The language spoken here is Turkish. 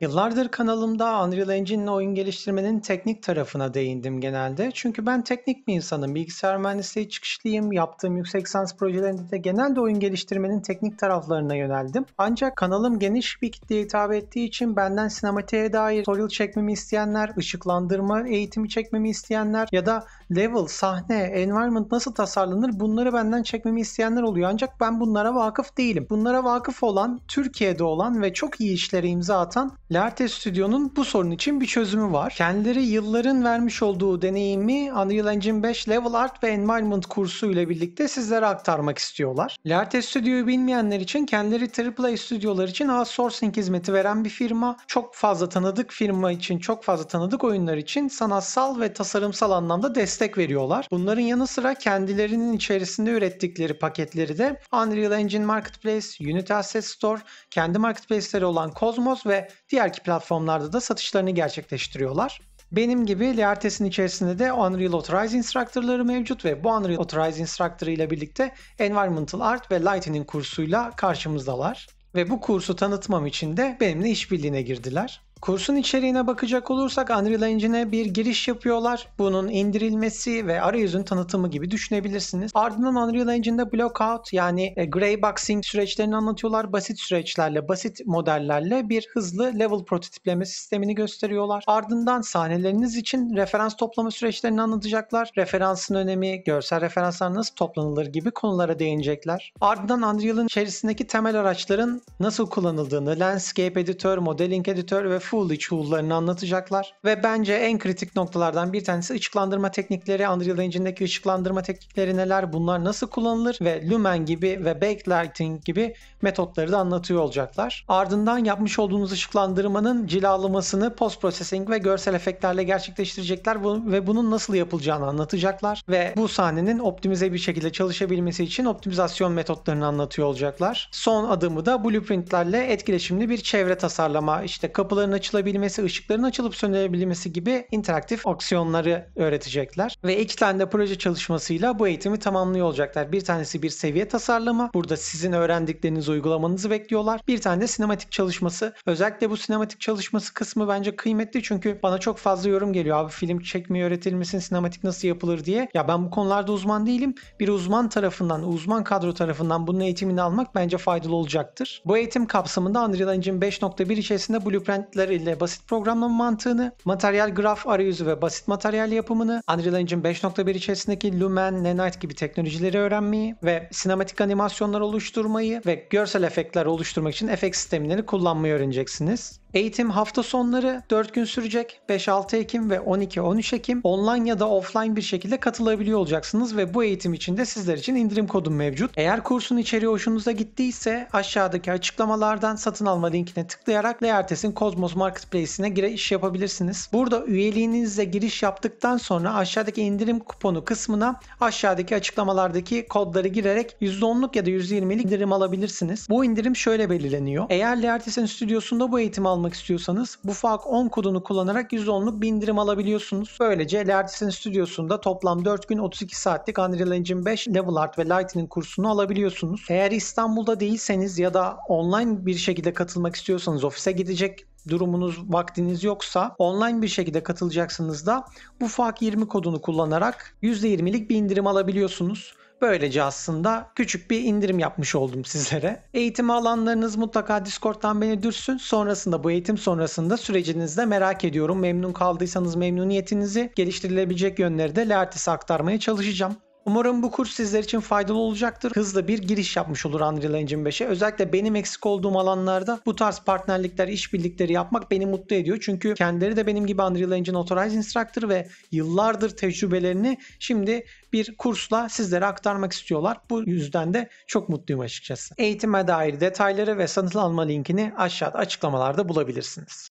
Yıllardır kanalımda Unreal Engine oyun geliştirmenin teknik tarafına değindim genelde. Çünkü ben teknik bir insanım. Bilgisayar mühendisliği çıkışlıyım. Yaptığım yüksek lisans projelerinde de genelde oyun geliştirmenin teknik taraflarına yöneldim. Ancak kanalım geniş bir kitleye hitap ettiği için benden sinematiğe dair tutorial çekmemi isteyenler, ışıklandırma eğitimi çekmemi isteyenler ya da level, sahne, environment nasıl tasarlanır bunları benden çekmemi isteyenler oluyor. Ancak ben bunlara vakıf değilim. Bunlara vakıf olan, Türkiye'de olan ve çok iyi işlere imza atan Larte Studio'nun bu sorun için bir çözümü var. Kendileri yılların vermiş olduğu deneyimi Unreal Engine 5 Level Art ve Environment kursu ile birlikte sizlere aktarmak istiyorlar. Larte Studio'yu bilmeyenler için kendileri AAA stüdyolar için outsourcing hizmeti veren bir firma. Çok fazla tanıdık firma için, çok fazla tanıdık oyunlar için sanatsal ve tasarımsal anlamda destek veriyorlar. Bunların yanı sıra kendilerinin içerisinde ürettikleri paketleri de Unreal Engine Marketplace, Unity Asset Store, kendi marketplace'leri olan Cosmos ve diğer diğerki platformlarda da satışlarını gerçekleştiriyorlar. Benim gibi Leartes'in içerisinde de Unreal Authorized Instructor'ları mevcut ve bu Unreal Authorized Instructor ile birlikte Environmental Art ve Lightning kursuyla karşımızdalar. Ve bu kursu tanıtmam için de benimle işbirliğine girdiler. Kursun içeriğine bakacak olursak Unreal Engine'e bir giriş yapıyorlar. Bunun indirilmesi ve arayüzün tanıtımı gibi düşünebilirsiniz. Ardından Unreal Engine'de blockout yani e, gray boxing süreçlerini anlatıyorlar. Basit süreçlerle, basit modellerle bir hızlı level prototipleme sistemini gösteriyorlar. Ardından sahneleriniz için referans toplama süreçlerini anlatacaklar. Referansın önemi, görsel referanslar nasıl toplanılır gibi konulara değinecekler. Ardından Unreal'ın içerisindeki temel araçların nasıl kullanıldığını, landscape editor, modeling editor ve Fully tool'larını anlatacaklar. Ve bence en kritik noktalardan bir tanesi ışıklandırma teknikleri, Unreal Engine'deki ışıklandırma teknikleri neler, bunlar nasıl kullanılır ve Lumen gibi ve Backlighting gibi metotları da anlatıyor olacaklar. Ardından yapmış olduğunuz ışıklandırmanın cilalamasını post processing ve görsel efektlerle gerçekleştirecekler ve bunun nasıl yapılacağını anlatacaklar ve bu sahnenin optimize bir şekilde çalışabilmesi için optimizasyon metotlarını anlatıyor olacaklar. Son adımı da blueprintlerle etkileşimli bir çevre tasarlama, işte kapılarını açılabilmesi, ışıkların açılıp söndürülebilmesi gibi interaktif aksiyonları öğretecekler. Ve iki tane de proje çalışmasıyla bu eğitimi tamamlıyor olacaklar. Bir tanesi bir seviye tasarlama. Burada sizin öğrendiklerinizi uygulamanızı bekliyorlar. Bir tane de sinematik çalışması. Özellikle bu sinematik çalışması kısmı bence kıymetli çünkü bana çok fazla yorum geliyor. Abi film çekmeyi öğretilmesin, Sinematik nasıl yapılır diye. Ya ben bu konularda uzman değilim. Bir uzman tarafından, uzman kadro tarafından bunun eğitimini almak bence faydalı olacaktır. Bu eğitim kapsamında Unreal Engine 5.1 içerisinde Blueprintler ile basit programlama mantığını, materyal graf arayüzü ve basit materyal yapımını, Unreal Engine 5.1 içerisindeki Lumen, Nanite gibi teknolojileri öğrenmeyi ve sinematik animasyonlar oluşturmayı ve görsel efektler oluşturmak için efekt sistemleri kullanmayı öğreneceksiniz. Eğitim hafta sonları 4 gün sürecek. 5-6 Ekim ve 12-13 Ekim online ya da offline bir şekilde katılabiliyor olacaksınız ve bu eğitim için de sizler için indirim kodum mevcut. Eğer kursun içeriği hoşunuza gittiyse aşağıdaki açıklamalardan satın alma linkine tıklayarak Leartes'in Cosmos Marketplace'ine giriş yapabilirsiniz. Burada üyeliğinizle giriş yaptıktan sonra aşağıdaki indirim kuponu kısmına aşağıdaki açıklamalardaki kodları girerek %10'luk ya da %20'lik indirim alabilirsiniz. Bu indirim şöyle belirleniyor. Eğer Leartes'in stüdyosunda bu eğitim almak almak istiyorsanız bu 10 kodunu kullanarak %10'luk bir indirim alabiliyorsunuz. Böylece Lertis'in stüdyosunda toplam 4 gün 32 saatlik Unreal Engine 5, Level Art ve Lightning kursunu alabiliyorsunuz. Eğer İstanbul'da değilseniz ya da online bir şekilde katılmak istiyorsanız ofise gidecek durumunuz, vaktiniz yoksa online bir şekilde katılacaksınız da bu 20 kodunu kullanarak %20'lik bir indirim alabiliyorsunuz. Böylece aslında küçük bir indirim yapmış oldum sizlere. Eğitim alanlarınız mutlaka Discord'dan beni dürsün. Sonrasında bu eğitim sonrasında sürecinizde merak ediyorum. Memnun kaldıysanız memnuniyetinizi geliştirilebilecek yönleri de Leartis'e aktarmaya çalışacağım. Umarım bu kurs sizler için faydalı olacaktır. Hızlı bir giriş yapmış olur Unreal Engine 5'e. Özellikle benim eksik olduğum alanlarda bu tarz partnerlikler, işbirlikleri yapmak beni mutlu ediyor. Çünkü kendileri de benim gibi Unreal Engine Authorized Instructor ve yıllardır tecrübelerini şimdi bir kursla sizlere aktarmak istiyorlar. Bu yüzden de çok mutluyum açıkçası. Eğitime dair detayları ve satın alma linkini aşağıda açıklamalarda bulabilirsiniz.